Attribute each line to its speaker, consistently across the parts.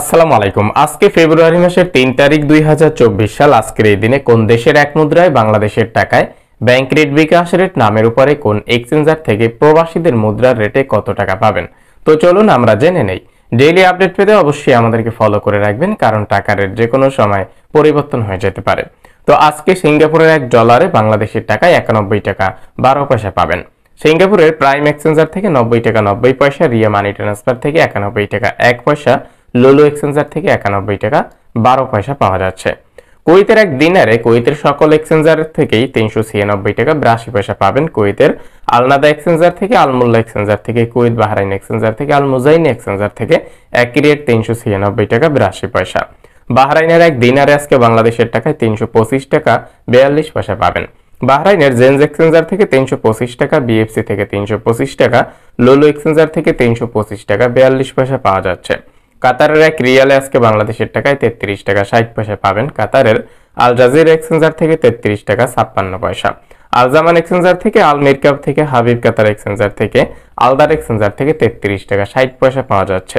Speaker 1: আসসালামু আলাইকুম আজকে ফেব্রুয়ারি মাসের তিন তারিখ দুই সাল আজকের এই দিনে কোন দেশের এক মুদ্রায় বাংলাদেশের টাকায় ব্যাংক রেট বিকাশ রেট নামের উপরে কোন এক্সচেঞ্জার থেকে প্রবাসীদের মুদ্রার রেটে কত টাকা পাবেন তো চলুন আমরা জেনে নেই ডেইলি আপডেট পেতে অবশ্যই আমাদেরকে ফলো করে রাখবেন কারণ টাকার রেট যে কোনো সময় পরিবর্তন হয়ে যেতে পারে তো আজকে সিঙ্গাপুরের এক ডলারে বাংলাদেশের টাকায় একানব্বই টাকা বারো পয়সা পাবেন সিঙ্গাপুরের প্রাইম এক্সচেঞ্জার থেকে নব্বই টাকা নব্বই পয়সা রিয়া মানি ট্রান্সফার থেকে একানব্বই টাকা এক পয়সা লোলো এক্সচেঞ্জার থেকে একানব্বই টাকা বারো পয়সা পাওয়া যাচ্ছে কুয়েতের এক দিনারে কুয়েতের সকল এক্সচেঞ্জার থেকেই তিনশো ছিয়ানব্বই টাকা বিরাশি পয়সা পাবেন কুয়েতের আলনাদা এক্সচেঞ্জার থেকে আলমুল্লা এক্সচেঞ্জার থেকে কুয়েত বাহরাইন এক্সচেঞ্জার থেকে আলমুজাইন এক্সচেঞ্জার থেকে এক রেট তিনশো ছিয়ানব্বই টাকা বিরাশি পয়সা বাহরাইনের এক দিনারে আজকে বাংলাদেশের টাকায় তিনশো পঁচিশ টাকা বিয়াল্লিশ পয়সা পাবেন বাহরাইনের জেন্স এক্সচেঞ্জার থেকে তিনশো পঁচিশ টাকা বিএফসি থেকে তিনশো পঁচিশ টাকা লোলো এক্সচেঞ্জার থেকে তিনশো পঁচিশ টাকা বিয়াল্লিশ পয়সা পাওয়া যাচ্ছে কাতারের এক রিয়ালে আজকে বাংলাদেশের টাকায় তেত্রিশ টাকা ষাট পয়সা পাবেন কাতারের আল জাজির এক্সচেঞ্জার থেকে তেত্রিশ টাকা ছাপ্পান্ন পয়সা আল জামান এক্সচেঞ্জার থেকে আল মিরকাব থেকে হাবিব কাতার এক্সচেঞ্জার থেকে আলদার এক্সচেঞ্জার থেকে তেত্রিশ টাকা ষাট পয়সা পাওয়া যাচ্ছে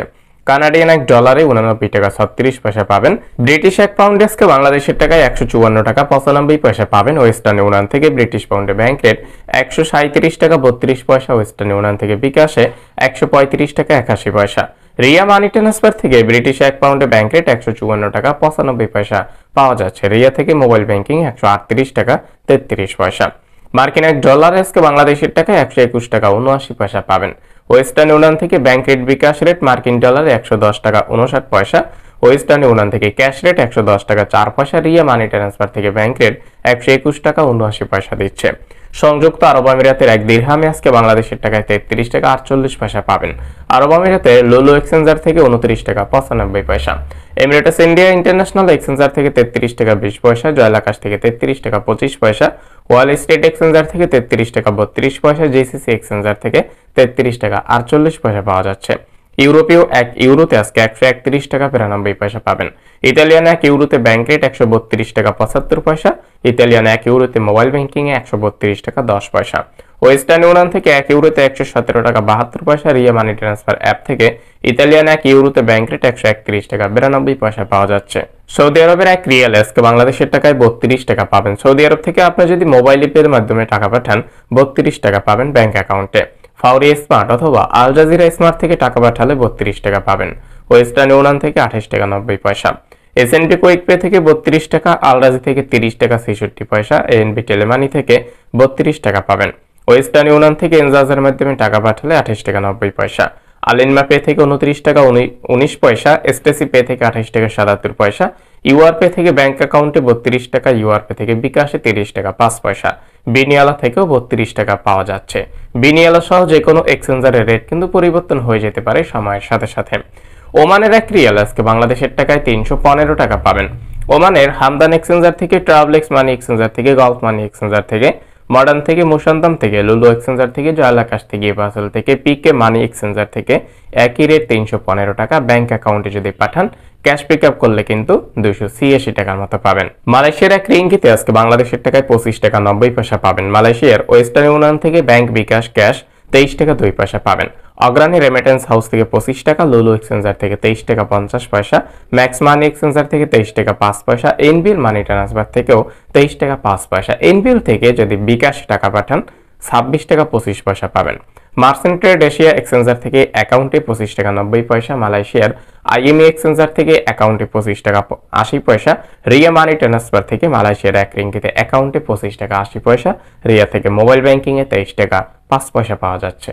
Speaker 1: কানাডিয়ান এক ডলারে উনানব্বই টাকা ছত্রিশ পয়সা পাবেন ব্রিটিশ এক পাউন্ডে আজকে বাংলাদেশের টাকায় একশো চুয়ান্ন টাকা পঁচানব্বই পয়সা পাবেন ওয়েস্টার্ন ইউনিয়ন থেকে ব্রিটিশ পাউন্ডে ব্যাংক রেট একশো সাঁত্রিশ টাকা বত্রিশ পয়সা ওয়েস্টার্ন ইউনিয়ন থেকে বিকাশে একশো পঁয়ত্রিশ টাকা একাশি পয়সা রিয়া মানি ট্রান্সফার থেকে ব্রিটিশ এক পাউন্ডে ব্যাংক একশো চুয়ান্ন টাকা পঁচানব্বই পয়সা পাওয়া যাচ্ছে রিয়া থেকে মোবাইল ব্যাংকিং একশো আটত্রিশ টাকা তেত্রিশ পয়সা মার্কিন এক ডলার আজকে বাংলাদেশের টাকা একশো একুশ টাকা উনআশি পয়সা পাবেন ওয়েস্টার্ন ইউনিয়ন থেকে ব্যাংক রেট বিকাশ রেট মার্কিন ডলারে একশো দশ টাকা উনষাট পয়সা ওয়েস্টার্ন ইউনিয়ন থেকে ক্যাশ রেট একশো দশ টাকা চার পয়সা রিয়া মানি ট্রান্সফার থেকে ব্যাংক রেট একশো একুশ টাকা উনআশি পয়সা দিচ্ছে সংযুক্ত আরব আমিরাতের এক দীর্ঘামে আজকে বাংলাদেশের টাকায় তেত্রিশ টাকা আটচল্লিশ পয়সা পাবেন আরব আমিরাতে লোলো এক্সচেঞ্জার থেকে উনত্রিশ টাকা পঁচানব্বই পয়সা এমিরেটাস ইন্ডিয়া ইন্টারন্যাশনাল এক্সচেঞ্জার থেকে তেত্রিশ টাকা বিশ পয়সা জয়লাকাশ থেকে তেত্রিশ টাকা পঁচিশ পয়সা ওয়াল স্টেট এক্সচেঞ্জার থেকে তেত্রিশ টাকা বত্রিশ পয়সা জেসিসি এক্সচেঞ্জার থেকে তেত্রিশ টাকা আটচল্লিশ পয়সা পাওয়া যাচ্ছে ইউরোপীয় এক ইউরোতে আজকে একশো একত্রিশ টাকা বিরানব্বই পয়সা পাবেন ইতালিয়ান এক ইউরোতে ব্যাংক রেট একশো বত্রিশ টাকা পঁচাত্তর পয়সা ইতালিয়ান এক ইউরোতে মোবাইল ব্যাংকিংয়ে একশো বত্রিশ টাকা দশ পয়সা ওয়েস্টার্ন ইউনিয়ন থেকে এক ইউরোতে একশো সতেরো টাকা বাহাত্তর পয়সা রিয়া মানি ট্রান্সফার অ্যাপ থেকে ইতালিয়ান এক ইউরোতে ব্যাংক রেট একশো একত্রিশ টাকা বিরানব্বই পয়সা পাওয়া যাচ্ছে সৌদি আরবের এক রিয়াল এসকে বাংলাদেশের টাকায় বত্রিশ টাকা পাবেন সৌদি আরব থেকে আপনি যদি মোবাইল অ্যাপের মাধ্যমে টাকা পাঠান বত্রিশ টাকা পাবেন ব্যাংক অ্যাকাউন্টে ফাউরি স্মার্ট অথবা আল জাজিরা স্মার্ট থেকে টাকা পাঠালে বত্রিশ টাকা পাবেন ওয়েস্টার্ন ইউনিয়ন থেকে আঠাশ টাকা নব্বই পয়সা এস এনপি কুইক পে থেকে বত্রিশ টাকা আলরাজি থেকে তিরিশ টাকা ছেষট্টি পয়সা এএনপি টেলিমানি থেকে বত্রিশ টাকা পাবেন ওয়েস্টার্ন ইউনিয়ন থেকে এনজাজের মাধ্যমে টাকা পাঠালে আঠাশ টাকা নব্বই পয়সা আলিনমা পে থেকে উনত্রিশ টাকা উনিশ পয়সা এসটেসি পে থেকে আঠাশ টাকা সাতাত্তর পয়সা ইউআর পে থেকে ব্যাংক অ্যাকাউন্টে বত্রিশ টাকা ইউআর পে থেকে বিকাশে তিরিশ টাকা পাঁচ পয়সা বিনিয়ালা থেকেও বত্রিশ টাকা পাওয়া যাচ্ছে বিনিয়ালা সহ যে কোনো এক্সচেঞ্জারের রেট কিন্তু পরিবর্তন হয়ে যেতে পারে সময়ের সাথে সাথে ওমানের এক রিয়াল আজকে বাংলাদেশের টাকায় তিনশো পনেরো টাকা পাবেন ওমানের হামদান এক্সচেঞ্জার থেকে ট্রাভেল এক্স মানি এক্সচেঞ্জার থেকে গল্ফ মানি এক্সচেঞ্জার থেকে মডার্ন থেকে মোশান্তাম থেকে লুলু এক্সচেঞ্জার থেকে জয়াল আকাশ থেকে পাসেল থেকে পিকে মানি এক্সচেঞ্জার থেকে একই রেট তিনশো পনেরো টাকা ব্যাংক অ্যাকাউন্টে যদি পাঠান ক্যাশ পিক আপ করলে কিন্তু দুশো ছিয়াশি টাকার মতো পাবেন মালয়েশিয়ার এক রিঙ্গিতে আজকে বাংলাদেশের টাকায় পঁচিশ টাকা নব্বই পয়সা পাবেন মালয়েশিয়ার ওয়েস্টার্ন ইউনিয়ন থেকে ব্যাংক বিকাশ ক্যাশ তেইশ টাকা দুই পয়সা পাবেন অগ্রণী রেমিটেন্স হাউস থেকে পঁচিশ টাকা লুলু এক্সচেঞ্জার থেকে তেইশ টাকা পঞ্চাশ পয়সা ম্যাক্স মানি এক্সচেঞ্জার থেকে তেইশ টাকা পাঁচ পয়সা এনবিএল মানি ট্রান্সফার থেকেও তেইশ টাকা পাঁচ পয়সা এনবিএল থেকে যদি বিকাশ টাকা পাঠান ছাব্বিশ টাকা পঁচিশ পয়সা পাবেন মার্সেন ট্রেড এশিয়া এক্সচেঞ্জার থেকে অ্যাকাউন্টে পঁচিশ টাকা নব্বই পয়সা মালয়েশিয়ার আইএমই এক্সচেঞ্জার থেকে অ্যাকাউন্টে পঁচিশ টাকা আশি পয়সা রিয়া মানি ট্রান্সফার থেকে মালয়েশিয়ার এক রিঙ্গিতে অ্যাকাউন্টে পঁচিশ টাকা আশি পয়সা রিয়া থেকে মোবাইল ব্যাংকিংয়ে তেইশ টাকা পাঁচ পয়সা পাওয়া যাচ্ছে